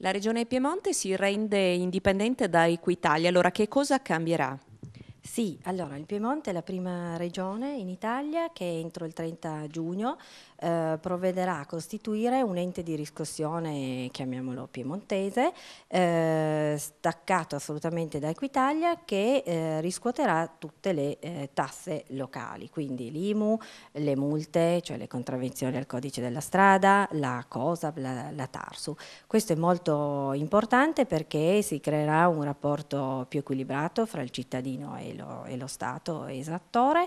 La Regione Piemonte si rende indipendente da Equitalia, allora che cosa cambierà? Sì, allora il Piemonte è la prima regione in Italia che entro il 30 giugno eh, provvederà a costituire un ente di riscossione, chiamiamolo piemontese, eh, staccato assolutamente da Equitalia che eh, riscuoterà tutte le eh, tasse locali, quindi l'IMU, le multe, cioè le contravvenzioni al codice della strada, la COSAB, la, la TARSU. Questo è molto importante perché si creerà un rapporto più equilibrato fra il cittadino e il lo, e lo Stato esattore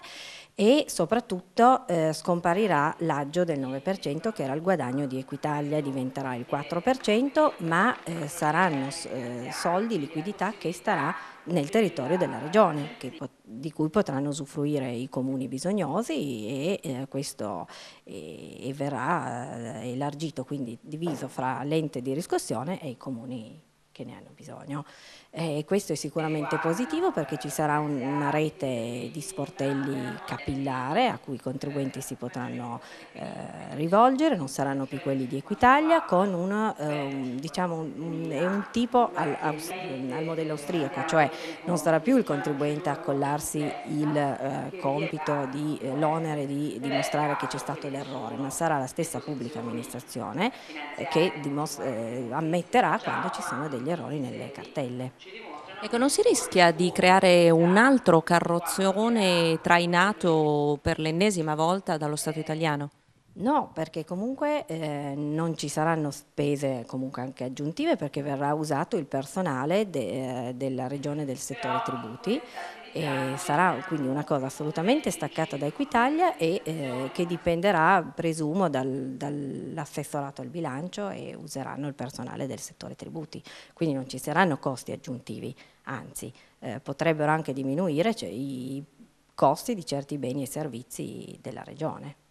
e soprattutto eh, scomparirà l'aggio del 9% che era il guadagno di Equitalia, diventerà il 4% ma eh, saranno eh, soldi, liquidità che starà nel territorio della regione che, di cui potranno usufruire i comuni bisognosi e eh, questo e verrà eh, elargito quindi diviso fra l'ente di riscossione e i comuni che ne hanno bisogno. E questo è sicuramente positivo perché ci sarà una rete di sportelli capillare a cui i contribuenti si potranno eh, rivolgere, non saranno più quelli di Equitalia, con una, eh, un, diciamo un, un tipo al, al, modello austriaco, cioè non sarà più il contribuente a collarsi il eh, compito di eh, l'onere di dimostrare che c'è stato l'errore, ma sarà la stessa pubblica amministrazione eh, che ammette eh, ammetterà quando ci sono degli degli errori nelle cartelle. Ecco, non si rischia di creare un altro carrozzone trainato per l'ennesima volta dallo Stato italiano? No, perché comunque eh, non ci saranno spese comunque anche aggiuntive perché verrà usato il personale de, eh, della regione del settore tributi e sarà quindi una cosa assolutamente staccata da Equitalia e eh, che dipenderà, presumo, dal, dall'assessorato al bilancio e useranno il personale del settore tributi. Quindi non ci saranno costi aggiuntivi, anzi eh, potrebbero anche diminuire cioè, i costi di certi beni e servizi della Regione.